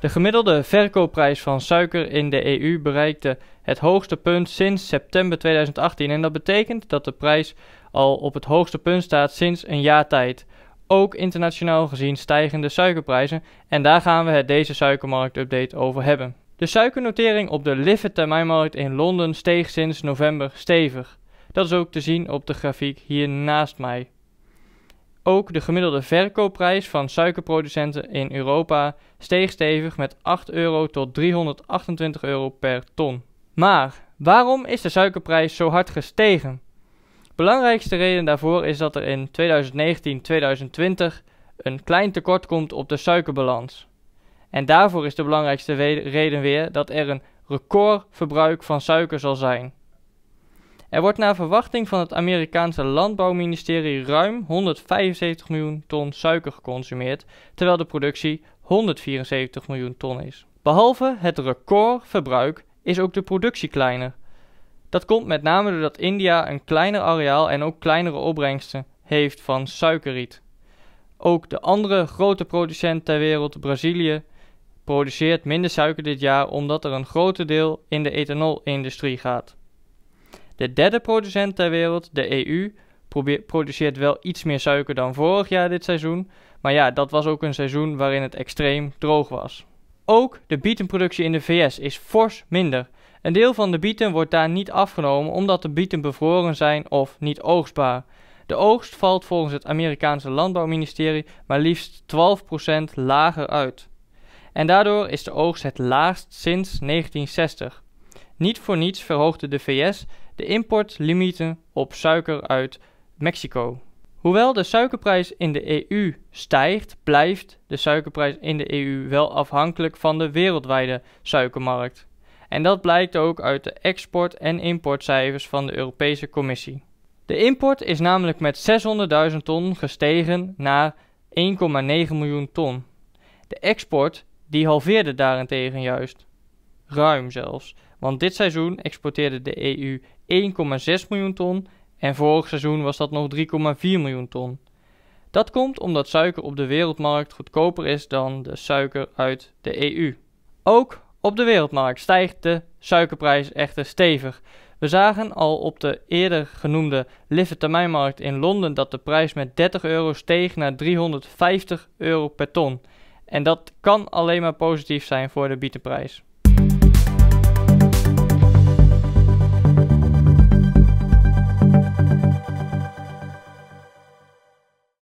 De gemiddelde verkoopprijs van suiker in de EU bereikte het hoogste punt sinds september 2018 en dat betekent dat de prijs al op het hoogste punt staat sinds een jaar tijd. Ook internationaal gezien stijgen de suikerprijzen en daar gaan we het deze suikermarkt-update over hebben. De suikernotering op de Live termijnmarkt in Londen steeg sinds november stevig. Dat is ook te zien op de grafiek hier naast mij. Ook de gemiddelde verkoopprijs van suikerproducenten in Europa steeg stevig met 8 euro tot 328 euro per ton. Maar waarom is de suikerprijs zo hard gestegen? Belangrijkste reden daarvoor is dat er in 2019-2020 een klein tekort komt op de suikerbalans. En daarvoor is de belangrijkste reden weer dat er een recordverbruik van suiker zal zijn. Er wordt naar verwachting van het Amerikaanse landbouwministerie ruim 175 miljoen ton suiker geconsumeerd, terwijl de productie 174 miljoen ton is. Behalve het recordverbruik is ook de productie kleiner. Dat komt met name doordat India een kleiner areaal en ook kleinere opbrengsten heeft van suikerriet. Ook de andere grote producent ter wereld, Brazilië, produceert minder suiker dit jaar omdat er een groot deel in de ethanolindustrie gaat. De derde producent ter wereld, de EU, produceert wel iets meer suiker dan vorig jaar dit seizoen. Maar ja, dat was ook een seizoen waarin het extreem droog was. Ook de bietenproductie in de VS is fors minder. Een deel van de bieten wordt daar niet afgenomen omdat de bieten bevroren zijn of niet oogstbaar. De oogst valt volgens het Amerikaanse Landbouwministerie maar liefst 12% lager uit. En daardoor is de oogst het laagst sinds 1960. Niet voor niets verhoogde de VS de importlimieten op suiker uit Mexico. Hoewel de suikerprijs in de EU stijgt, blijft de suikerprijs in de EU wel afhankelijk van de wereldwijde suikermarkt. En dat blijkt ook uit de export- en importcijfers van de Europese Commissie. De import is namelijk met 600.000 ton gestegen naar 1,9 miljoen ton. De export die halveerde daarentegen juist. Ruim zelfs, want dit seizoen exporteerde de EU 1,6 miljoen ton en vorig seizoen was dat nog 3,4 miljoen ton. Dat komt omdat suiker op de wereldmarkt goedkoper is dan de suiker uit de EU. Ook op de wereldmarkt stijgt de suikerprijs echter stevig. We zagen al op de eerder genoemde Live termijnmarkt in Londen dat de prijs met 30 euro steeg naar 350 euro per ton. En dat kan alleen maar positief zijn voor de bietenprijs.